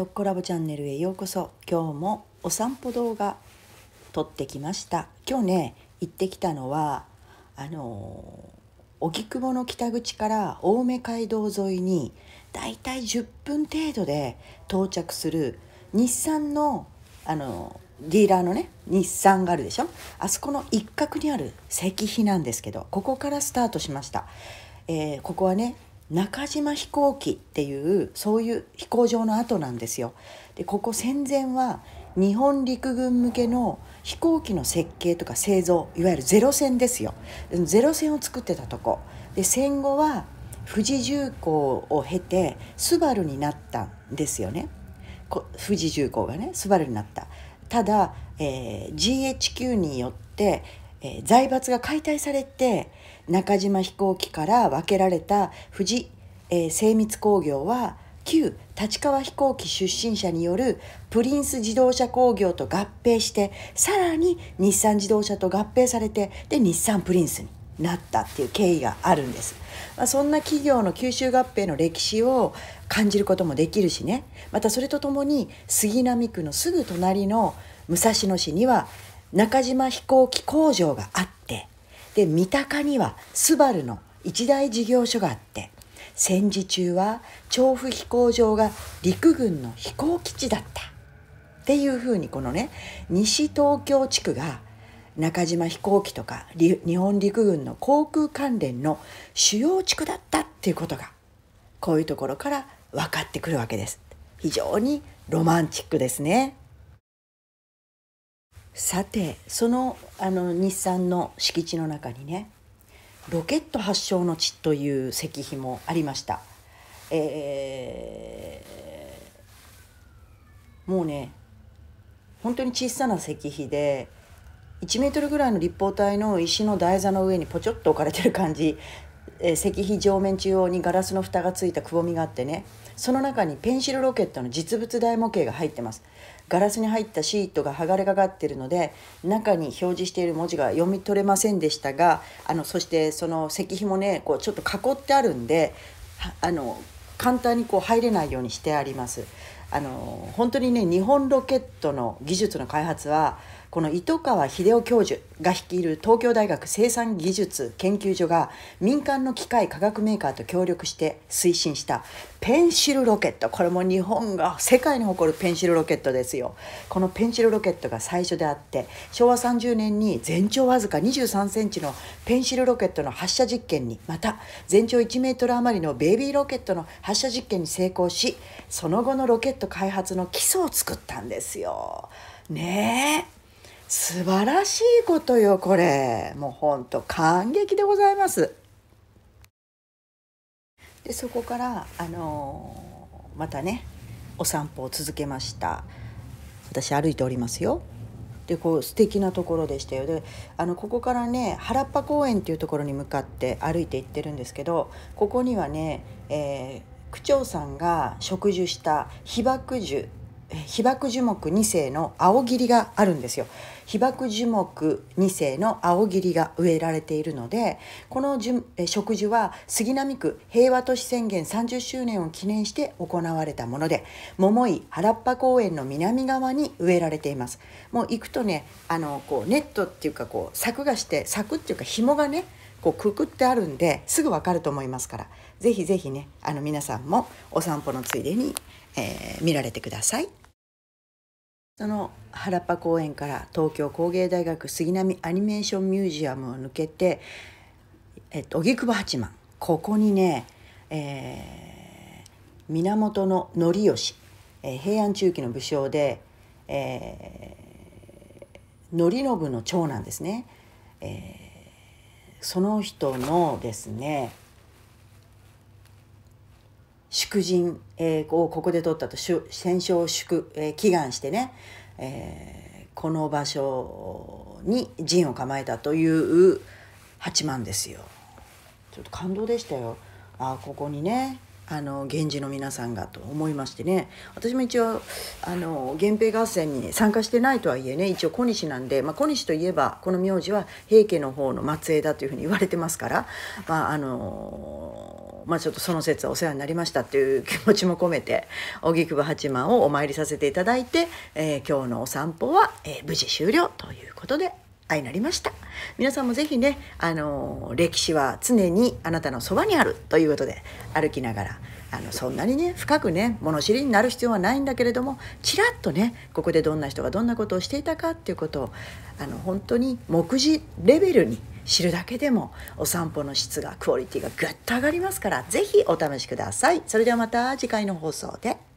とっラボチャンネルへようこそ今日もお散歩動画撮ってきました今日ね行ってきたのはあの荻窪の北口から青梅街道沿いにだいたい10分程度で到着する日産のあのディーラーのね日産があるでしょあそこの一角にある石碑なんですけどここからスタートしました、えー、ここはね中島飛行機っていうそういう飛行場の跡なんですよ。でここ戦前は日本陸軍向けの飛行機の設計とか製造いわゆるゼロ戦ですよゼロ戦を作ってたとこで戦後は富士重工を経てスバルになったんですよね富士重工がねスバルになったただ、えー、GHQ によってえー、財閥が解体されて中島飛行機から分けられた富士、えー、精密工業は旧立川飛行機出身者によるプリンス自動車工業と合併してさらに日産自動車と合併されてで日産プリンスになったっていう経緯があるんです、まあ、そんな企業の吸収合併の歴史を感じることもできるしねまたそれとともに杉並区のすぐ隣の武蔵野市には中島飛行機工場があってで三鷹にはスバルの一大事業所があって戦時中は調布飛行場が陸軍の飛行基地だったっていうふうにこのね西東京地区が中島飛行機とか日本陸軍の航空関連の主要地区だったっていうことがこういうところから分かってくるわけです非常にロマンチックですねさてそのあの日産の敷地の中にねロケット発祥の地という石碑もありました、えー、もうね本当に小さな石碑で1メートルぐらいの立方体の石の台座の上にポチョっと置かれてる感じえ石碑上面中央にガラスの蓋がついたくぼみがあってねその中にペンシルロケットの実物大模型が入ってますガラスに入ったシートが剥がれかかってるので中に表示している文字が読み取れませんでしたがあのそしてその石碑もねこうちょっと囲ってあるんであの簡単にこう入れないようにしてあります。あの本当にね日本ロケットの技術の開発はこの糸川秀夫教授が率いる東京大学生産技術研究所が民間の機械科学メーカーと協力して推進したペンシルロケットこれも日本が世界に誇るペンシルロケットですよこのペンシルロケットが最初であって昭和30年に全長わずか23センチのペンシルロケットの発射実験にまた全長1メートル余りのベイビーロケットの発射実験に成功しその後のロケット開発の基礎を作ったんですよ。ねえ。素晴らしいことよこれもうほんと感激でございますでそこからあのー、またねお散歩を続けました私歩いておりますよでこう素敵なところでしたよであのここからね原っぱ公園っていうところに向かって歩いて行ってるんですけどここにはね、えー、区長さんが植樹した被爆樹被爆樹木2世の青霧があるんですよ被爆樹木2世の青霧が植えられているのでこの植樹は杉並区平和都市宣言30周年を記念して行われたもので桃井原っぱ公園の南側に植えられていますもう行くとねあのこうネットっていうかこう柵がして柵っていうか紐がねこうくくってあるんですぐわかると思いますからぜひぜひねあの皆さんもお散歩のついでに、えー、見られてください。その原っぱ公園から東京工芸大学杉並アニメーションミュージアムを抜けて、えっと、荻窪八幡ここにね、えー、源範義、えー、平安中期の武将で、えー、範信の長男ですね、えー、その人のですね人、えをここで取ったと戦勝祝、え祈願してね、えー、この場所に陣を構えたという八幡ですよ。ちょっと感動でしたよ。あここにねあの源氏の皆さんがと思いましてね私も一応あの源平合戦に参加してないとはいえね一応小西なんで、まあ、小西といえばこの名字は平家の方の末裔だというふうに言われてますから、まあ、あのまあ、ちょっとその説はお世話になりましたという気持ちも込めて荻窪八幡をお参りさせていただいて、えー、今日のお散歩は、えー、無事終了ということで愛になりました。皆さんもぜひね、あの、歴史は常にあなたのそばにあるということで歩きながら、あの、そんなにね、深くね、物知りになる必要はないんだけれども、ちらっとね、ここでどんな人がどんなことをしていたかっていうことを、あの、本当に目次レベルに知るだけでもお散歩の質がクオリティがぐっと上がりますから是非お試しください。それではまた次回の放送で。